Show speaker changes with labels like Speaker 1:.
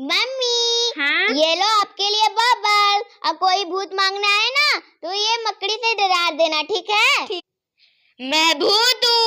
Speaker 1: Mummy हाँ? ये लो आपके लिए बबल अब कोई भूत मांगना है ना तो ये मकड़ी से डरा देना ठीक है ठीक। मैं भूत हूँ